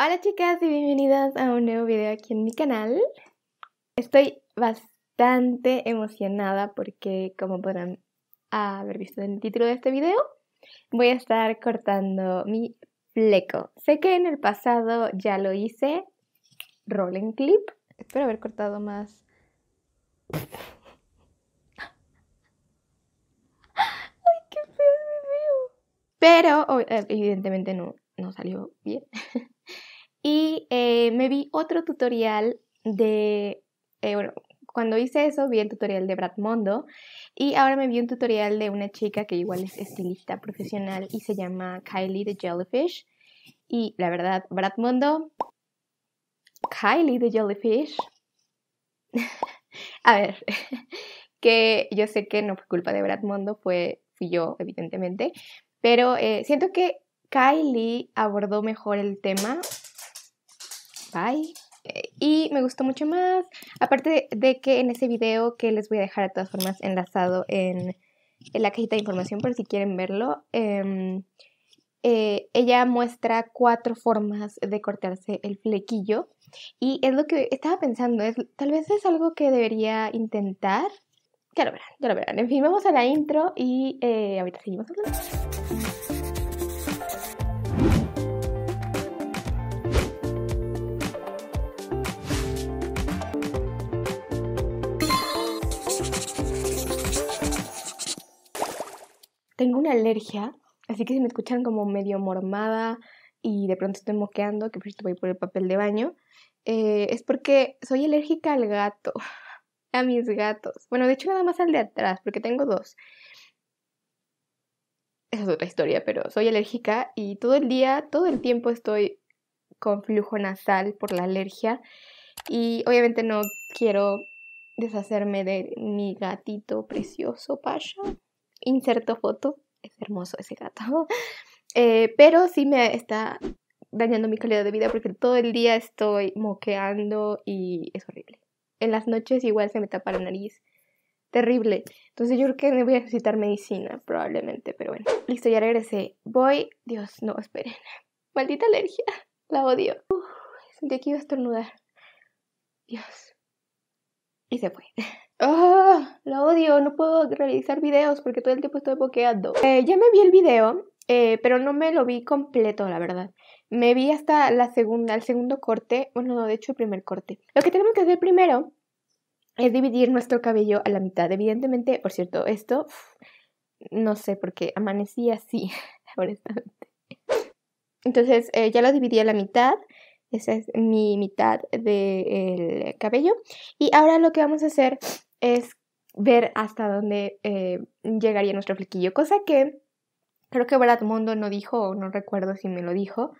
Hola chicas y bienvenidas a un nuevo video aquí en mi canal. Estoy bastante emocionada porque como podrán haber visto en el título de este video, voy a estar cortando mi fleco. Sé que en el pasado ya lo hice, rolling clip. Espero haber cortado más... ¡Ay, qué feo mi video. Pero eh, evidentemente no, no salió bien. Y eh, me vi otro tutorial de, eh, bueno, cuando hice eso vi el tutorial de Brad Mondo y ahora me vi un tutorial de una chica que igual es estilista profesional y se llama Kylie the Jellyfish. Y la verdad, Brad Mondo, Kylie the Jellyfish. A ver, que yo sé que no fue culpa de Brad Mondo, fue, fui yo, evidentemente, pero eh, siento que Kylie abordó mejor el tema bye. Y me gustó mucho más, aparte de que en ese video que les voy a dejar de todas formas enlazado en, la cajita de información por si quieren verlo, em, eh, ella muestra cuatro formas de cortarse el flequillo y es lo que estaba pensando, es, tal vez es algo que debería intentar. Ya lo verán, ya lo verán. En fin, vamos a la intro y eh, ahorita seguimos hablando. Tengo una alergia, así que si me escuchan como medio mormada y de pronto estoy moqueando, que por voy por el papel de baño, eh, es porque soy alérgica al gato, a mis gatos. Bueno, de hecho nada más al de atrás, porque tengo dos. Esa es otra historia, pero soy alérgica y todo el día, todo el tiempo estoy con flujo nasal por la alergia y obviamente no quiero deshacerme de mi gatito precioso, Pasha. Inserto foto. Es hermoso ese gato. Eh, pero sí me está dañando mi calidad de vida porque todo el día estoy moqueando y es horrible. En las noches igual se me tapa la nariz. Terrible. Entonces yo creo que me voy a necesitar medicina probablemente, pero bueno. Listo, ya regresé. Voy. Dios, no, esperen. Maldita alergia. La odio. Uf, sentí que iba a estornudar. Dios. Y se fue. ¡Ah! lo odio, no puedo realizar videos porque todo el tiempo estoy boqueando. Eh, ya me vi el video, eh, pero no me lo vi completo, la verdad. Me vi hasta la segunda, el segundo corte, bueno, no, de hecho el primer corte. Lo que tenemos que hacer primero es dividir nuestro cabello a la mitad. Evidentemente, por cierto, esto no sé por qué, amanecí así, honestamente. Entonces eh, ya lo dividí a la mitad. Esa es mi mitad del cabello. Y ahora lo que vamos a hacer es ver hasta dónde eh, llegaría nuestro flequillo, cosa que creo que Brad Mondo no dijo, o no recuerdo si me lo dijo,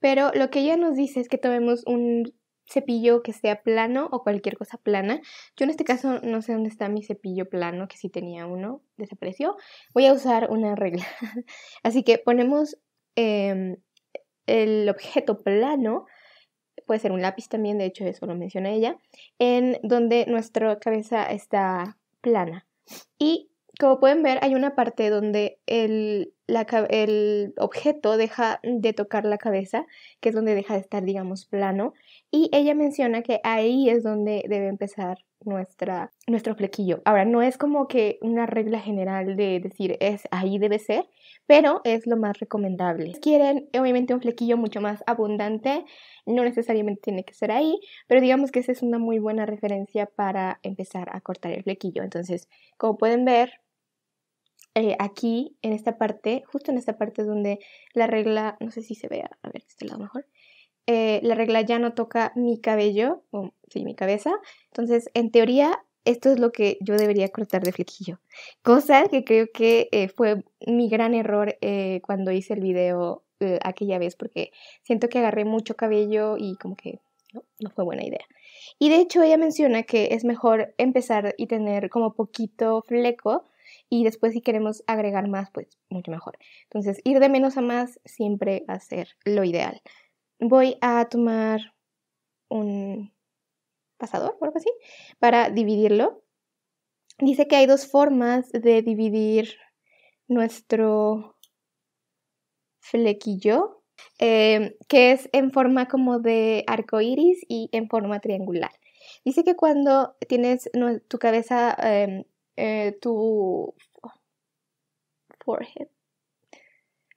pero lo que ella nos dice es que tomemos un cepillo que sea plano o cualquier cosa plana. Yo en este caso no sé dónde está mi cepillo plano, que si tenía uno, desapareció. Voy a usar una regla. Así que ponemos em, el objeto plano puede ser un lápiz también, de hecho eso lo menciona ella, en donde nuestra cabeza está plana. Y como pueden ver, hay una parte donde el, el objeto deja de tocar la cabeza, que es donde deja de estar, digamos, plano. Y ella menciona que ahí es donde debe empezar nuestra, nuestro flequillo. Ahora, no es como que una regla general de decir es ahí debe ser, pero es lo más recomendable. quieren, obviamente, un flequillo mucho más abundante, no necesariamente tiene que ser ahí, pero digamos que esa es una muy buena referencia para empezar a cortar el flequillo. Entonces, como pueden ver, eh, aquí, en esta parte, justo en esta parte donde la regla, no sé si se vea, a ver, este lado mejor, eh, la regla ya no toca mi cabello, o sí, mi cabeza. Entonces, en teoría, esto es lo que yo debería cortar de flequillo. Cosa que creo que eh, fue mi gran error cuando hice el video aquella vez, porque siento que agarré mucho cabello y como que no fue buena idea. Y de hecho, ella menciona que es mejor empezar y tener como poquito fleco y después si queremos agregar más, pues mucho mejor. Entonces, ir de menos a más siempre va a ser lo ideal. Voy a tomar un pasador o algo así para dividirlo. Dice que hay dos formas de dividir nuestro flequillo, eh, que es en forma como de arco iris y en forma triangular. Dice que cuando tienes tu cabeza em, eh, tu forehead,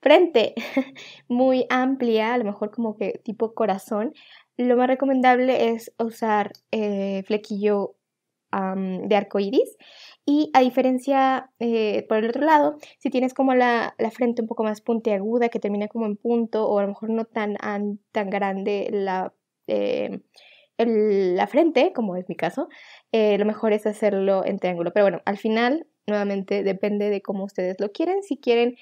frente muy amplia, a lo mejor como que tipo corazón, lo más recomendable es usar eh, flequillo de arco iris. Y a diferencia, eh, por el otro lado, si tienes como la, la, frente un poco más puntiaguda, que termina como en punto, o a lo mejor no tan, tan grande la, la frente, como es mi caso, eh, lo mejor es hacerlo en triángulo. Pero bueno, al final, nuevamente, depende de cómo ustedes lo quieren. Si quieren,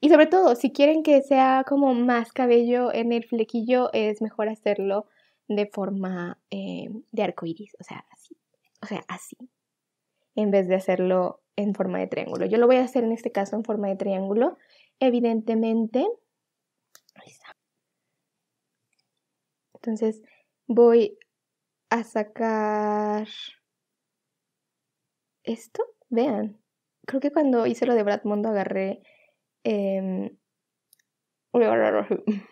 y sobre todo, si quieren que sea como más cabello en el flequillo, es mejor hacerlo de forma eh, de arco iris, o sea, así. O sea, así. En vez de hacerlo en forma de triángulo. Yo lo voy a hacer en este caso en forma de triángulo, evidentemente. Entonces voy a sacar esto, vean. Creo que cuando hice lo de Brad Mondo agarré... Em,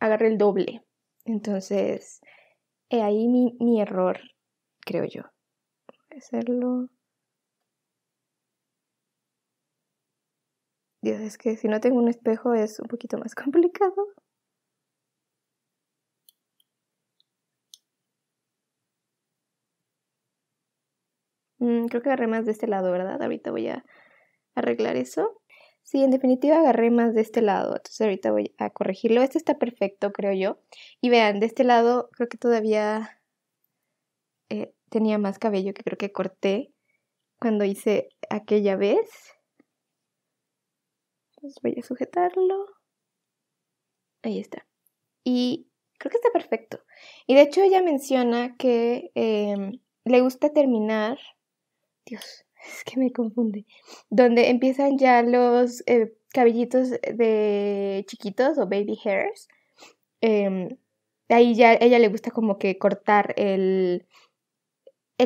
agarré el doble. Entonces, ahí mi, mi error, creo yo. Voy a hacerlo. Dios, es que si no tengo un espejo es un poquito más complicado. Mm, creo que agarré más de este lado, ¿verdad? Ahorita voy a arreglar eso. Sí, en definitiva agarré más de este lado, entonces ahorita voy a corregirlo. Este está perfecto, creo yo. Y vean, de este lado creo que todavía eh, tenía más cabello que creo que corté cuando hice aquella vez voy a sujetarlo. Ahí está. Y creo que está perfecto. Y de hecho ella menciona que em, le gusta terminar. Dios, es que me confunde. Donde empiezan ya los eh, cabellitos de chiquitos o baby hairs. Em, ahí ya ella le gusta como que cortar el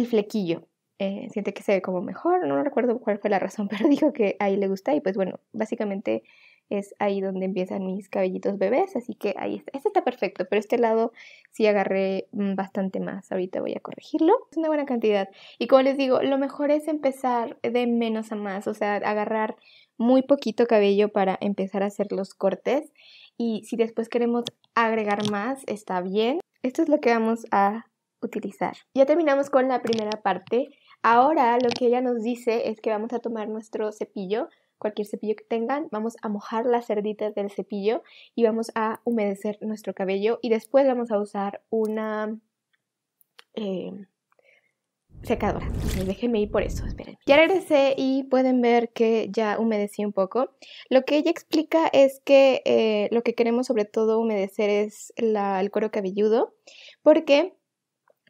flequillo. Eh, siente que se ve como mejor, no, recuerdo cuál fue la razón, pero dijo que ahí le gusta y pues bueno, básicamente es ahí donde empiezan mis cabellitos bebés, así que ahí está. Este está perfecto, pero este lado sí agarré mm, bastante más. Ahorita voy a corregirlo. Es una buena cantidad. Y como les digo, lo mejor es empezar de menos a más, o sea, agarrar muy poquito cabello para empezar a hacer los cortes. Y si después queremos agregar más, está bien. Esto es lo que vamos a utilizar. Ya terminamos con la primera parte. Ahora lo que ella nos dice es que vamos a tomar nuestro cepillo, cualquier cepillo que tengan, vamos a mojar las cerdita del cepillo y vamos a humedecer nuestro cabello y después vamos a usar una... Em, secadora. déjenme ir por eso, esperen. Ya regresé y pueden ver que ya humedecí un poco. Lo que ella explica es que eh, lo que queremos sobre todo humedecer es el cuero cabelludo porque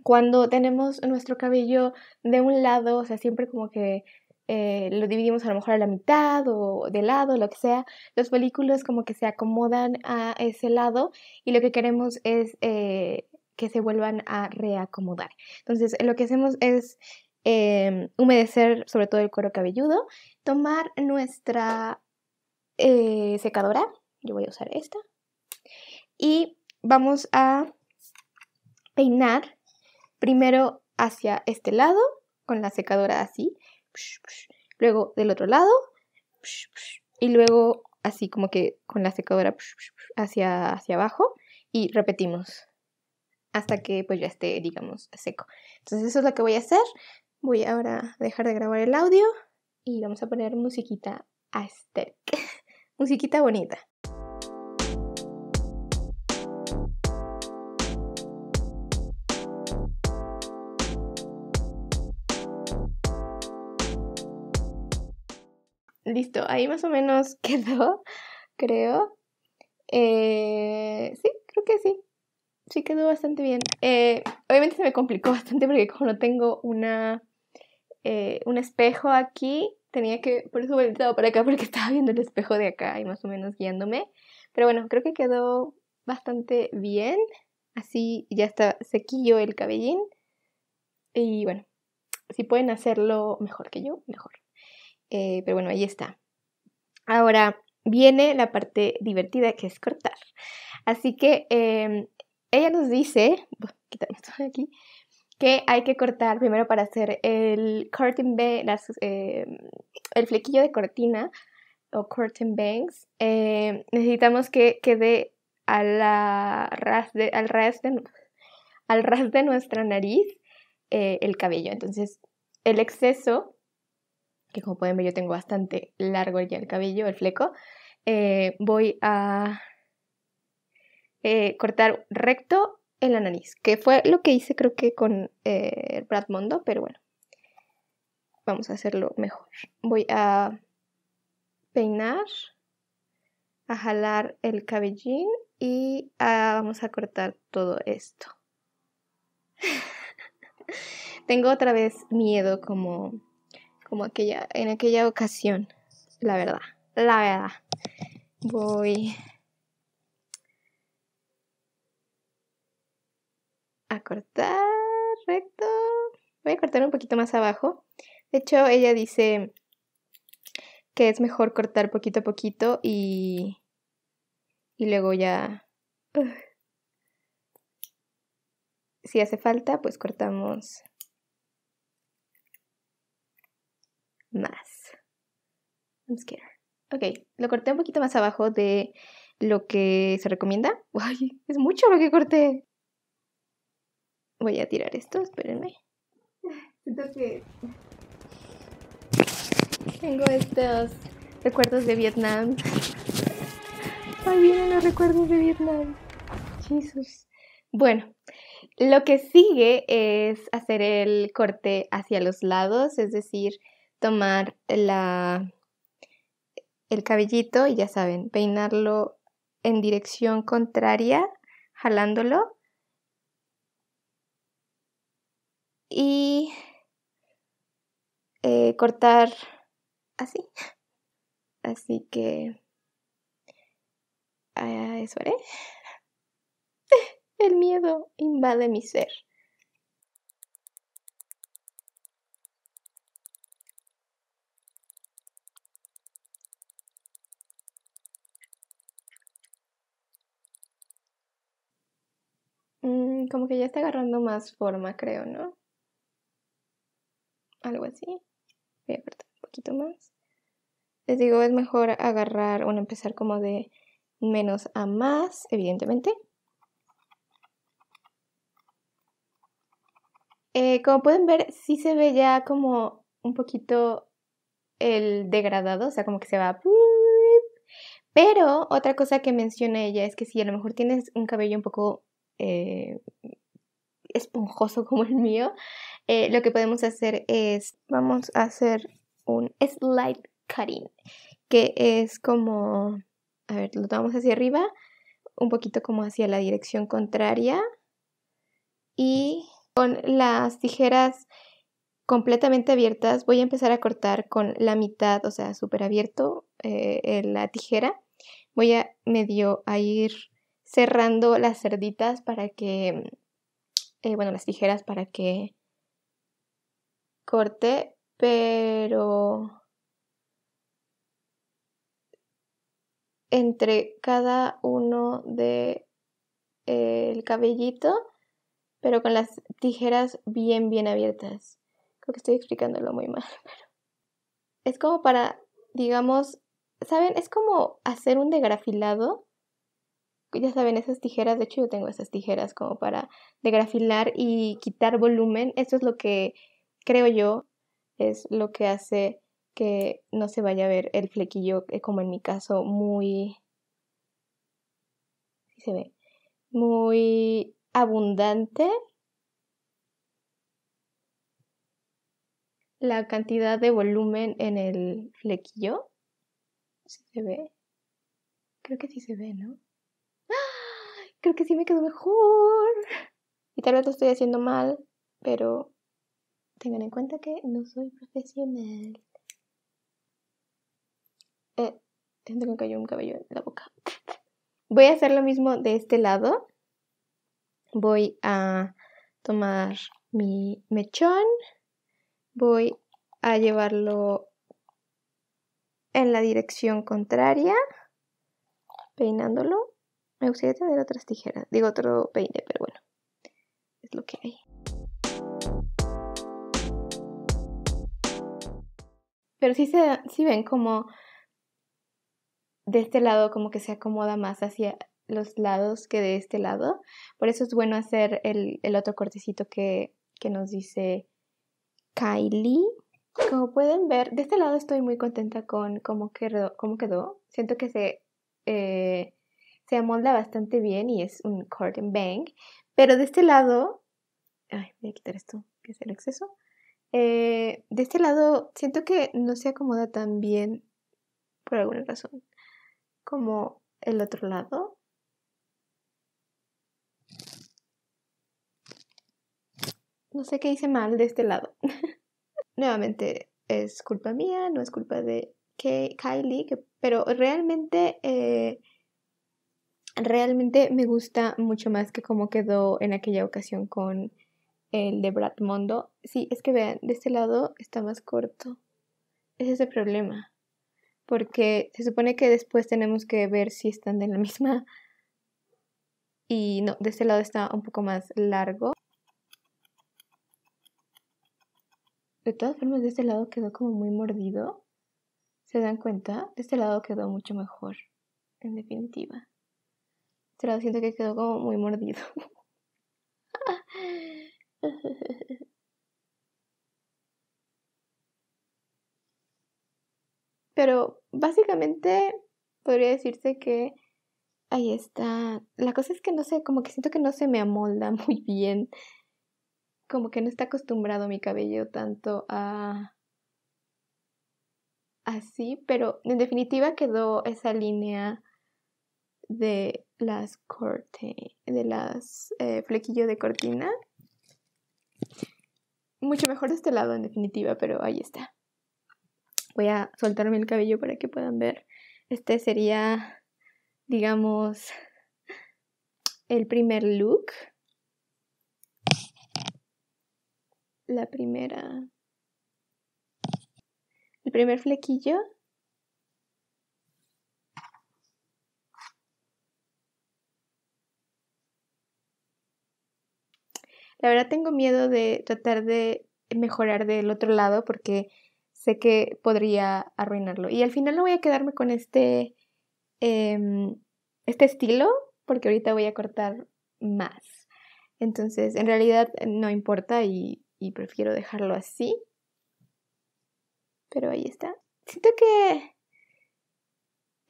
cuando tenemos nuestro cabello de un lado, o sea, siempre como que eh, lo dividimos a lo mejor a la mitad o de lado, lo que sea, los folículos como que se acomodan a ese lado y lo que queremos es eh, que se vuelvan a reacomodar. Entonces, lo que hacemos es em, humedecer sobre todo el cuero cabelludo, tomar nuestra eh, secadora, yo voy a usar esta, y vamos a peinar Primero hacia este lado, con la secadora así. Luego del otro lado. Y luego así como que con la secadora hacia, hacia abajo. Y repetimos hasta que pues ya esté, digamos, seco. Entonces eso es lo que voy a hacer. Voy ahora a dejar de grabar el audio y vamos a poner musiquita a este, musiquita bonita. listo, ahí más o menos quedó, creo. Eh, sí, creo que sí. Sí quedó bastante bien. Eh, obviamente se me complicó bastante porque como no tengo una, eh, un espejo aquí, tenía que, por eso volteado para acá porque estaba viendo el espejo de acá y más o menos guiándome. Pero bueno, creo que quedó bastante bien. Así ya está sequillo el cabellín. Y bueno, si pueden hacerlo mejor que yo, mejor. Eh, pero bueno, ahí está. Ahora viene la parte divertida que es cortar. Así que em, ella nos dice, esto aquí, que hay que cortar primero para hacer el curtain em, el flequillo de cortina o curtain bangs. Em, necesitamos que quede ras al, al ras de nuestra nariz eh, el cabello. Entonces, el exceso que como pueden ver yo tengo bastante largo ya el cabello, el fleco, eh, voy a eh, cortar recto el la nariz, que fue lo que hice creo que con eh, Brad Mondo, pero bueno, vamos a hacerlo mejor. Voy a peinar, a jalar el cabellín y vamos a cortar todo esto. tengo otra vez miedo como como aquella, en aquella ocasión. La verdad, la verdad. Voy a cortar recto. Voy a cortar un poquito más abajo. De hecho, ella dice que es mejor cortar poquito a poquito y, y luego ya... Si hace falta, pues cortamos más. I'm scared. Ok, lo corté un poquito más abajo de lo que se recomienda. Ay, es mucho lo que corté. Voy a tirar esto, espérenme. Siento que tengo estos recuerdos de Vietnam. Ahí vienen los recuerdos de Vietnam. Jesús. Bueno, lo que sigue es hacer el corte hacia los lados, es decir, tomar la, el cabellito y ya saben, peinarlo en dirección contraria, jalándolo. Y eh, cortar así. Así que ah, eso haré. El miedo invade mi ser. como que ya está agarrando más forma, creo, ¿no? Algo así. Voy a apretar un poquito más. Les digo, es mejor agarrar, o empezar como de menos a más, evidentemente. Eh, como pueden ver, sí se ve ya como un poquito el degradado, o sea, como que se va... Pero otra cosa que menciona ella es que si a lo mejor tienes un cabello un poco eh, esponjoso como el mío, eh, lo que podemos hacer es, vamos a hacer un slide cutting, que es como, a ver, lo tomamos hacia arriba, un poquito como hacia la dirección contraria y con las tijeras completamente abiertas voy a empezar a cortar con la mitad, o sea, súper abierto eh, la tijera. Voy a medio a ir cerrando las cerditas para que, eh, bueno, las tijeras para que corte, pero entre cada uno de eh, el cabellito, pero con las tijeras bien, bien abiertas. Creo que estoy explicándolo muy mal, pero es como para, digamos, ¿saben? Es como hacer un degrafilado ya saben, esas tijeras, de hecho yo tengo esas tijeras como para degrafilar y quitar volumen. Eso es lo que creo yo es lo que hace que no se vaya a ver el flequillo, eh, como en mi caso, muy... se ve? Muy abundante. La cantidad de volumen en el flequillo. se ve? Creo que sí se ve, ¿no? creo que sí me quedó mejor. Y tal vez lo estoy haciendo mal, pero tengan en cuenta que no soy profesional. Eh, Tengo que cayó un cabello en la boca. Voy a hacer lo mismo de este lado. Voy a tomar mi mechón. Voy a llevarlo en la dirección contraria, peinándolo me gustaría tener otras tijeras. Digo, otro peine, pero bueno. Es lo que hay. Pero sí, se, sí ven como de este lado como que se acomoda más hacia los lados que de este lado. Por eso es bueno hacer el, otro cortecito que, nos dice Kylie. Como pueden ver, de este lado estoy muy contenta con cómo quedó. quedó. Siento que se eh, se amolda bastante bien y es un and bang. Pero de este lado, ay, voy a quitar esto, que es el exceso. Eh, de este lado, siento que no se acomoda tan bien, por alguna razón, como el otro lado. No sé qué hice mal de este lado. Nuevamente, es culpa mía, no es culpa de Kylie, pero realmente eh, realmente me gusta mucho más que como quedó en aquella ocasión con el de Brad Mondo. Sí, es que vean, de este lado está más corto. Ese es el problema. Porque se supone que después tenemos que ver si están de la misma. Y no, de este lado está un poco más largo. De todas formas, de este lado quedó como muy mordido. ¿Se dan cuenta? De este lado quedó mucho mejor, en definitiva pero siento que quedó como muy mordido. Pero básicamente podría decirse que ahí está. La cosa es que no sé, como que siento que no se me amolda muy bien. Como que no está acostumbrado mi cabello tanto a así, pero en definitiva quedó esa línea de las corte, de las eh, flequillo de cortina. Mucho mejor de este lado en definitiva, pero ahí está. Voy a soltarme el cabello para que puedan ver. Este sería, digamos, el primer look. La primera... El primer flequillo La verdad tengo miedo de tratar de mejorar del otro lado porque sé que podría arruinarlo. Y al final no voy a quedarme con este, em, este estilo porque ahorita voy a cortar más. Entonces, en realidad eh, no importa y, prefiero dejarlo así. Pero ahí está. Siento que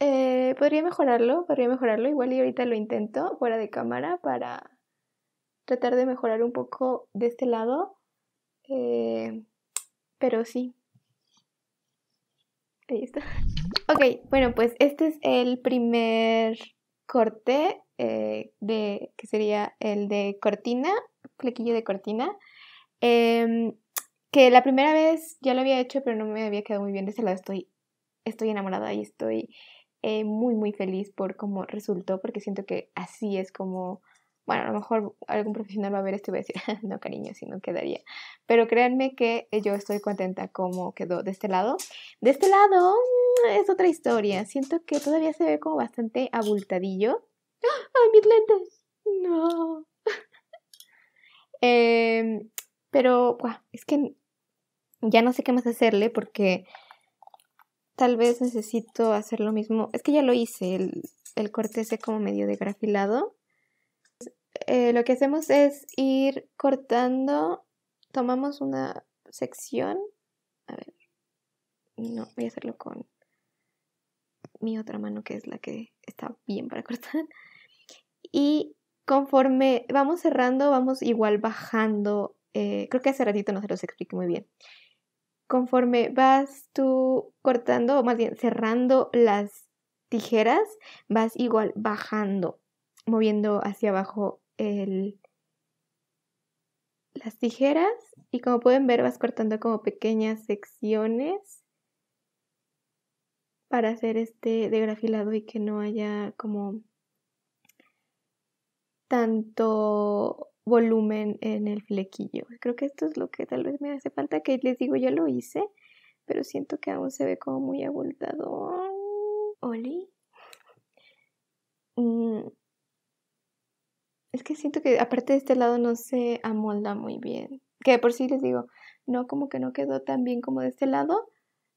eh, podría mejorarlo, podría mejorarlo. Igual y ahorita lo intento fuera de cámara para tratar de mejorar un poco de este lado. Eh, pero sí. Ahí está. Ok, bueno, pues este es el primer corte eh, de que sería el de cortina, flequillo de cortina. Em, que la primera vez ya lo había hecho, pero no me había quedado muy bien. De este lado estoy, estoy enamorada y estoy eh, muy, muy feliz por cómo resultó, porque siento que así es como bueno, a lo mejor algún profesional va a ver esto y va a decir, no cariño, si no quedaría. Pero créanme que eh, yo estoy contenta como quedó de este lado. De este lado mm, es otra historia. Siento que todavía se ve como bastante abultadillo. ¡Ah! ¡Ay, mis lentes! No. Em, pero, es que ya no sé qué más hacerle porque tal vez necesito hacer lo mismo. Es que ya lo hice, el, corte ese como medio de grafilado eh, lo que hacemos es ir cortando, tomamos una sección, a ver, no, voy a hacerlo con mi otra mano que es la que está bien para cortar. Y conforme vamos cerrando, vamos igual bajando. Eh, creo que hace ratito no se los expliqué muy bien. Conforme vas tú cortando, o más bien cerrando las tijeras, vas igual bajando, moviendo hacia abajo el, las tijeras y como pueden ver vas cortando como pequeñas secciones para hacer este degrafilado y que no haya como tanto volumen en el flequillo. Creo que esto es lo que tal vez me hace falta, que les digo, yo lo hice, pero siento que aún se ve como muy abultado. Oli. Mm, es que siento que aparte de este lado no se amolda muy bien. Que por si les digo, no, como que no quedó tan bien como de este lado,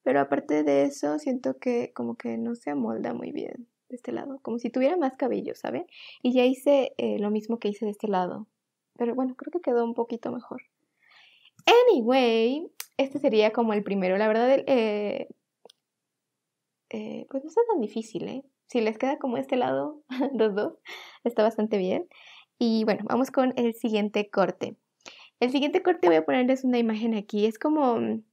pero aparte de eso siento que como que no se amolda muy bien de este lado, como si tuviera más cabello, ¿saben? Y ya hice eh, lo mismo que hice de este lado, pero bueno, creo que quedó un poquito mejor. Anyway, este sería como el primero, la verdad, eh, eh, pues no está tan difícil, ¿eh? Si les queda como este lado, los dos, está bastante bien. Y bueno, vamos con el siguiente corte. El siguiente corte voy a ponerles una imagen aquí. Es como, mm,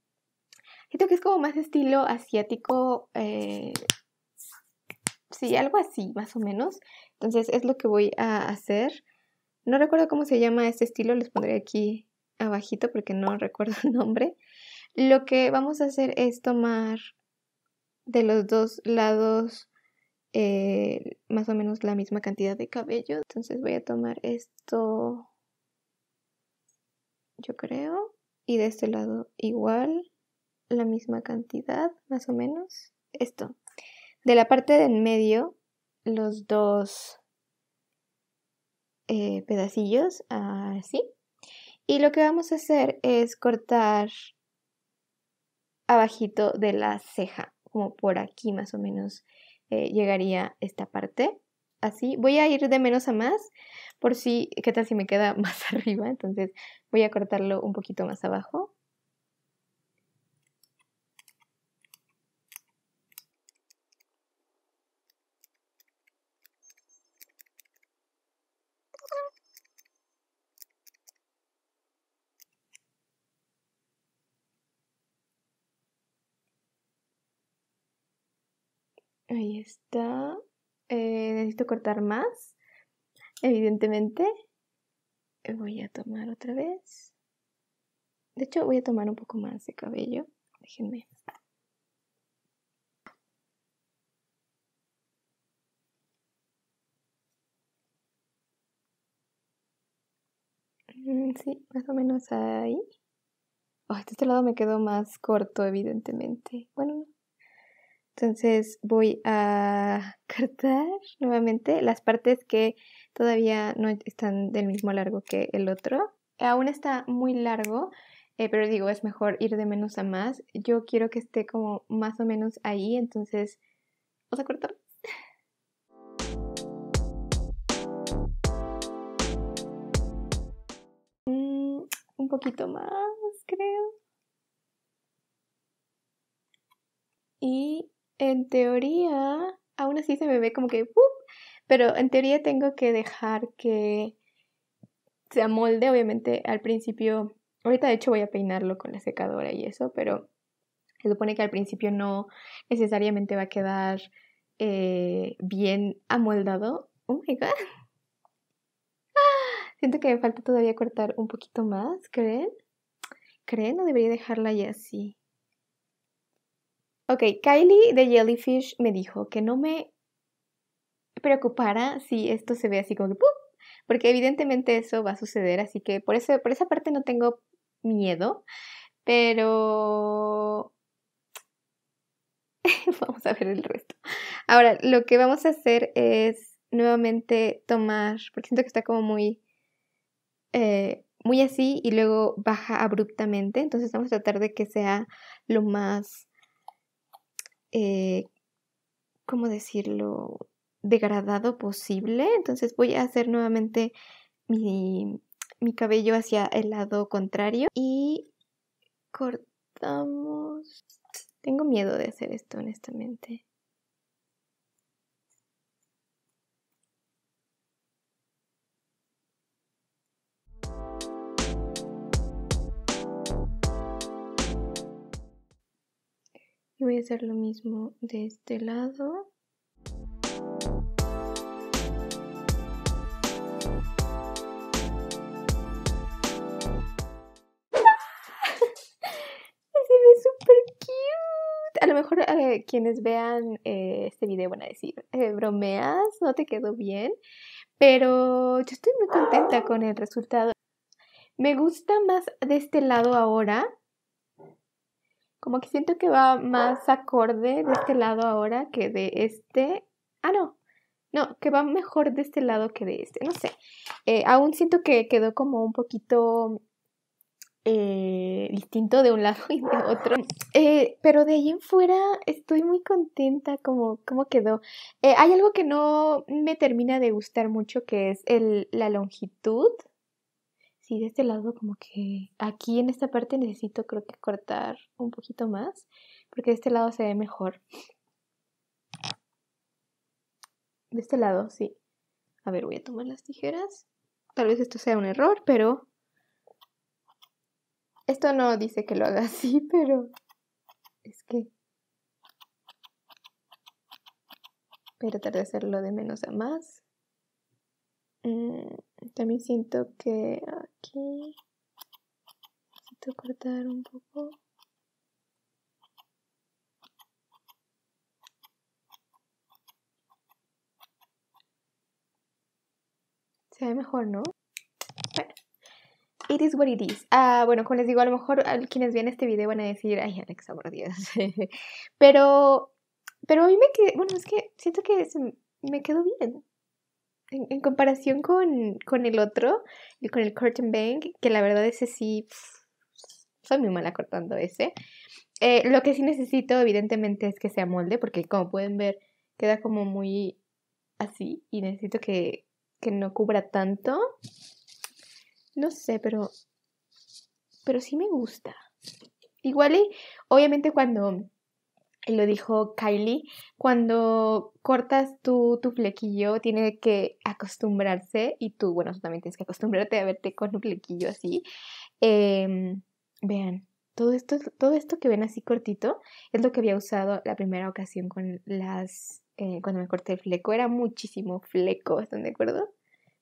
siento que es como más estilo asiático, eh, sí, algo así, más o menos. Entonces es lo que voy a hacer. No recuerdo cómo se llama este estilo, les pondré aquí abajito porque no recuerdo el nombre. Lo que vamos a hacer es tomar de los dos lados eh, más o menos la misma cantidad de cabello. Entonces voy a tomar esto, yo creo, y de este lado igual, la misma cantidad, más o menos. Esto. De la parte de en medio, los dos eh, pedacillos, así. Y lo que vamos a hacer es cortar abajito de la ceja, como por aquí más o menos eh, llegaría esta parte. Así, voy a ir de menos a más, por si, qué tal si me queda más arriba, entonces voy a cortarlo un poquito más abajo Ahí está. Eh, necesito cortar más, evidentemente. Eh, voy a tomar otra vez. De hecho, voy a tomar un poco más de cabello. Déjenme. Mm, sí, más o menos ahí. Oh, este lado me quedó más corto, evidentemente. Bueno, no. Entonces voy a cortar nuevamente las partes que todavía no están del mismo largo que el otro. Aún está muy largo, eh, pero digo, es mejor ir de menos a más. Yo quiero que esté como más o menos ahí, entonces vamos a cortar. Mm, un poquito más. en teoría, aún así se me ve como que, ¡uh! pero en teoría tengo que dejar que se amolde, obviamente al principio, ahorita de hecho voy a peinarlo con la secadora y eso, pero se supone que al principio no necesariamente va a quedar eh, bien amoldado. Oh my god. ¡Ah! siento que me falta todavía cortar un poquito más, ¿creen? ¿Creen? No debería dejarla ya así. Ok, Kylie de Jellyfish me dijo que no me preocupara si esto se ve así como que ¡pum! Porque evidentemente eso va a suceder, así que por, por esa parte no tengo miedo, pero vamos a ver el resto. Ahora, lo que vamos a hacer es nuevamente tomar, porque siento que está como muy, eh, muy así y luego baja abruptamente, entonces vamos a tratar de que sea lo más eh, ¿cómo decirlo?, degradado posible. Entonces voy a hacer nuevamente mi cabello hacia el lado contrario y cortamos. Tengo miedo de hacer esto, honestamente. voy a hacer lo mismo de este lado ¡Se ve cute! súper a lo mejor eh, quienes vean eh, este video van a decir, eh, bromeas, no te quedó bien, pero yo estoy muy contenta con el resultado. Me gusta más de este lado ahora como que siento que va más acorde de este lado ahora que de este. Ah, no. No, que va mejor de este lado que de este. No sé. Eh, aún siento que quedó como un poquito eh, distinto de un lado y de otro. Eh, pero de ahí en fuera estoy muy contenta como, quedó. hay algo que no me termina de gustar mucho que es el, la longitud y de este lado como que aquí en esta parte necesito creo que cortar un poquito más, porque de este lado se ve mejor. De este lado, sí. A ver, voy a tomar las tijeras. Tal vez esto sea un error, pero... Esto no dice que lo haga así, pero... Es que... pero a tratar de hacerlo de menos a más. Mm, también siento que aquí necesito cortar un poco se ve mejor no bueno It is what it is. Ah, bueno, como les digo, a lo mejor quienes vean este video van a decir, ay, Alexa, por Dios. pero, pero a mí me quedó, bueno, es que siento que me quedó bien en, comparación con, el otro, con el curtain bank, que la verdad ese sí, soy muy mala cortando ese. Eh, lo que sí necesito, evidentemente, es que sea molde, porque como pueden ver, queda como muy así y necesito que, que no cubra tanto. No sé, pero, pero sí me gusta. Igual y, obviamente, cuando y lo dijo Kylie, cuando cortas tu, tu flequillo tiene que acostumbrarse y tú, bueno, tú también tienes que acostumbrarte a verte con un flequillo así. Em, vean, todo esto, todo esto que ven así cortito es lo que había usado la primera ocasión con las, eh, cuando me corté el fleco, era muchísimo fleco, ¿están de acuerdo?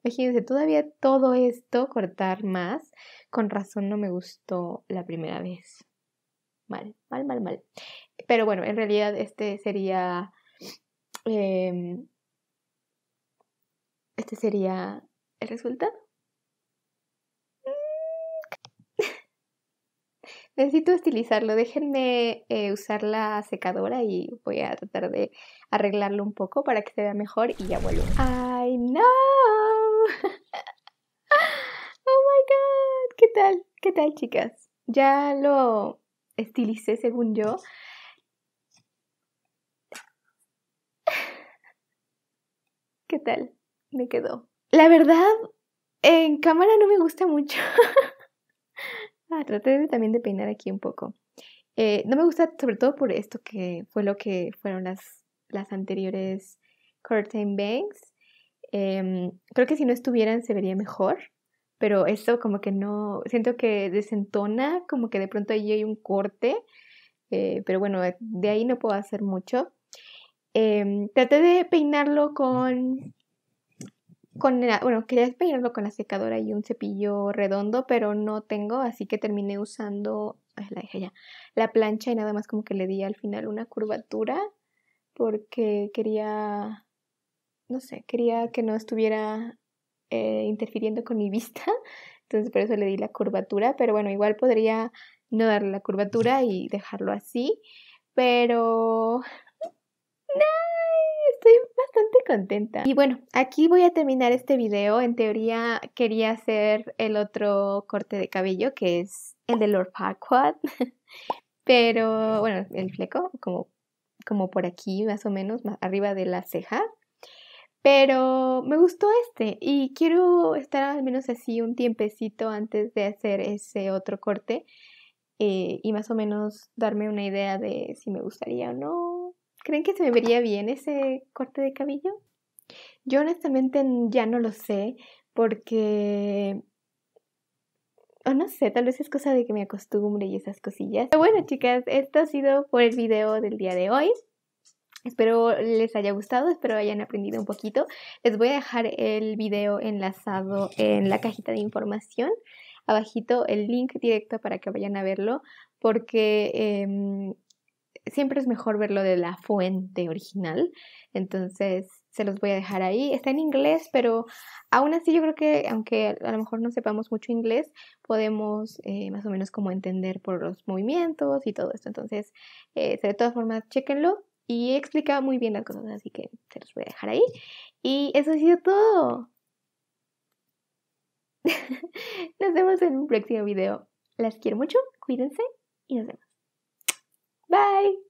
Imagínense, todavía todo esto cortar más, con razón no me gustó la primera vez mal, mal, mal, mal. Pero bueno, en realidad este sería... Em, este sería el resultado. Mm. Necesito estilizarlo, déjenme eh, usar la secadora y voy a tratar de arreglarlo un poco para que se vea mejor y ya vuelvo. ¡Ay, no! ¡Oh, my God! ¿Qué tal? ¿Qué tal, chicas? Ya lo estilicé según yo. ¿Qué tal? Me quedó. La verdad, en cámara no me gusta mucho. Ah, traté también de peinar aquí un poco. Eh, no me gusta sobre todo por esto que fue lo que fueron las, las anteriores curtain bangs. Em, creo que si no estuvieran se vería mejor pero eso como que no, siento que desentona, como que de pronto allí hay un corte, eh, pero bueno, eh, de ahí no puedo hacer mucho. Em, traté de peinarlo con, con bueno, quería peinarlo con la secadora y un cepillo redondo, pero no tengo, así que terminé usando, la dejé ya, la plancha y nada más como que le di al final una curvatura porque quería, no sé, quería que no estuviera eh, interfiriendo con mi vista, entonces por eso le di la curvatura, pero bueno, igual podría no darle la curvatura y dejarlo así, pero estoy bastante contenta. Y bueno, aquí voy a terminar este video. En teoría quería hacer el otro corte de cabello, que es el de Lord Farquaad. Pero bueno, el fleco, como, como por aquí, más o menos, más arriba de la ceja. Pero me gustó este y quiero estar al menos así un tiempecito antes de hacer ese otro corte eh, y más o menos darme una idea de si me gustaría o no. ¿Creen que se me vería bien ese corte de cabello? Yo honestamente ya no lo sé porque... O no sé, tal vez es cosa de que me acostumbre y esas cosillas. Pero bueno chicas, esto ha sido por el video del día de hoy. Espero les haya gustado, espero hayan aprendido un poquito. Les voy a dejar el video enlazado en la cajita de información. Abajito el link directo para que vayan a verlo porque em, siempre es mejor verlo de la fuente original. Entonces se los voy a dejar ahí. Está en inglés, pero aún así yo creo que aunque a lo mejor no sepamos mucho inglés, podemos eh, más o menos como entender por los movimientos y todo esto. Entonces, eh, de todas formas, chéquenlo y explicado muy bien las cosas, así que se los voy a dejar ahí. Y eso ha sido todo. nos vemos en un próximo video. Las quiero mucho, cuídense y nos vemos. Bye.